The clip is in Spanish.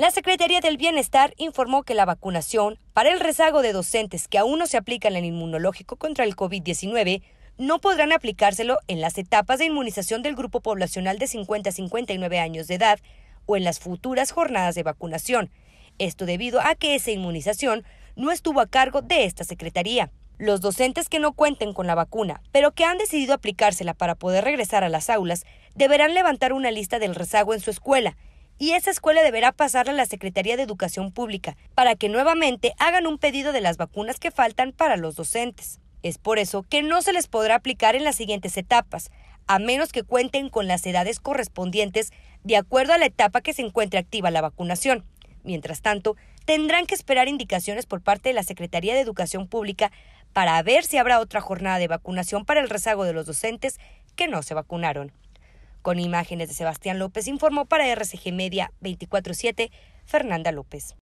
La Secretaría del Bienestar informó que la vacunación para el rezago de docentes que aún no se aplican el inmunológico contra el COVID-19 no podrán aplicárselo en las etapas de inmunización del grupo poblacional de 50 a 59 años de edad o en las futuras jornadas de vacunación. Esto debido a que esa inmunización no estuvo a cargo de esta Secretaría. Los docentes que no cuenten con la vacuna, pero que han decidido aplicársela para poder regresar a las aulas, deberán levantar una lista del rezago en su escuela y esa escuela deberá pasarla a la Secretaría de Educación Pública para que nuevamente hagan un pedido de las vacunas que faltan para los docentes. Es por eso que no se les podrá aplicar en las siguientes etapas, a menos que cuenten con las edades correspondientes de acuerdo a la etapa que se encuentre activa la vacunación. Mientras tanto, tendrán que esperar indicaciones por parte de la Secretaría de Educación Pública para ver si habrá otra jornada de vacunación para el rezago de los docentes que no se vacunaron. Con imágenes de Sebastián López informó para RCG Media 24-7 Fernanda López.